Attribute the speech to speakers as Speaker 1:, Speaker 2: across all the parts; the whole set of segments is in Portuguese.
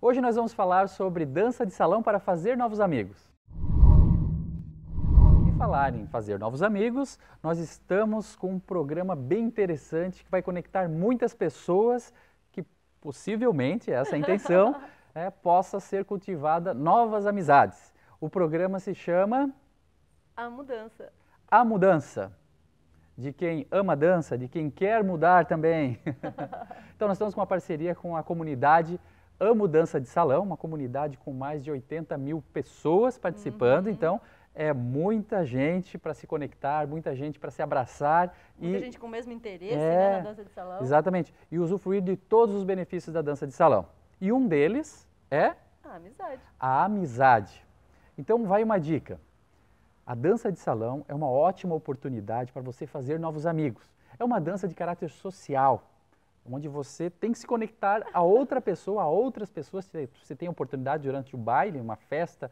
Speaker 1: Hoje nós vamos falar sobre dança de salão para fazer novos amigos. E falar em fazer novos amigos, nós estamos com um programa bem interessante que vai conectar muitas pessoas que possivelmente, essa é a intenção, é, possa ser cultivada novas amizades. O programa se chama... A Mudança. A Mudança de quem ama dança, de quem quer mudar também. então nós estamos com uma parceria com a comunidade Amo Dança de Salão, uma comunidade com mais de 80 mil pessoas participando, uhum. então é muita gente para se conectar, muita gente para se abraçar. Muita e, gente com o mesmo interesse é, né, na dança de salão. Exatamente, e usufruir de todos os benefícios da dança de salão. E um deles é... A amizade. A amizade. Então vai uma dica. A dança de salão é uma ótima oportunidade para você fazer novos amigos. É uma dança de caráter social, onde você tem que se conectar a outra pessoa, a outras pessoas. Você tem a oportunidade durante o baile, uma festa,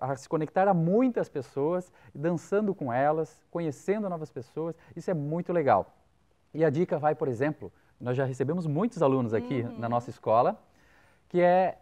Speaker 1: a se conectar a muitas pessoas, dançando com elas, conhecendo novas pessoas. Isso é muito legal. E a dica vai, por exemplo, nós já recebemos muitos alunos aqui uhum. na nossa escola, que é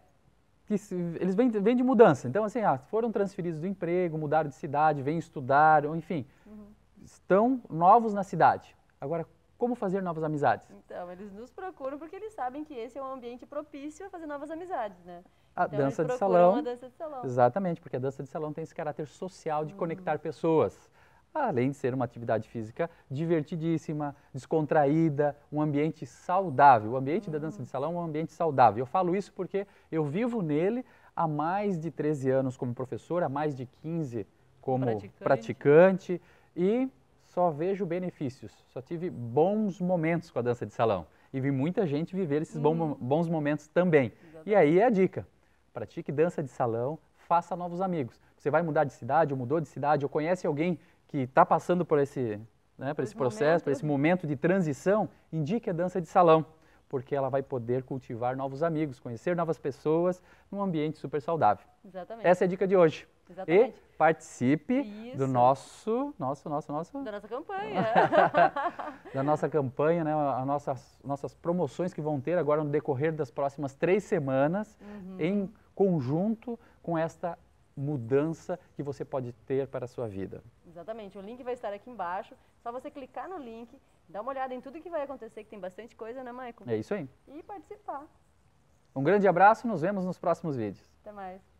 Speaker 1: que se, eles vêm, vêm, de mudança. Então, assim, ah, foram transferidos do emprego, mudaram de cidade, vêm estudar, enfim, uhum. estão novos na cidade. Agora, como fazer novas amizades? Então, eles nos procuram porque eles sabem que esse é um ambiente propício a fazer novas amizades, né? A então, dança de salão. A dança de salão. Exatamente, porque a dança de salão tem esse caráter social de conectar uhum. pessoas. Além de ser uma atividade física divertidíssima, descontraída, um ambiente saudável. O ambiente da dança de uhum. salão é um ambiente saudável. Eu falo isso porque eu vivo nele há mais de 13 anos como professor, há mais de 15 como praticante, praticante e só vejo benefícios, só tive bons momentos com a dança de salão. E vi muita gente viver esses hum. bons momentos também. Exatamente. E aí é a dica, pratique dança de salão, faça novos amigos. Você vai mudar de cidade, ou mudou de cidade, ou conhece alguém que está passando por esse, né, por esse processo, por esse momento de transição, indique a dança de salão, porque ela vai poder cultivar novos amigos, conhecer novas pessoas num ambiente super saudável. Exatamente. Essa é a dica de hoje. Exatamente. E participe Isso. do nosso, nosso, nosso, nosso... Da nossa campanha. da nossa campanha, né? As nossas, nossas promoções que vão ter agora no decorrer das próximas três semanas, uhum. em conjunto com esta mudança que você pode ter para a sua vida. Exatamente, o link vai estar aqui embaixo, só você clicar no link, dar uma olhada em tudo que vai acontecer, que tem bastante coisa, né, Maicon? É isso aí. E participar. Um grande abraço, nos vemos nos próximos vídeos. Até mais.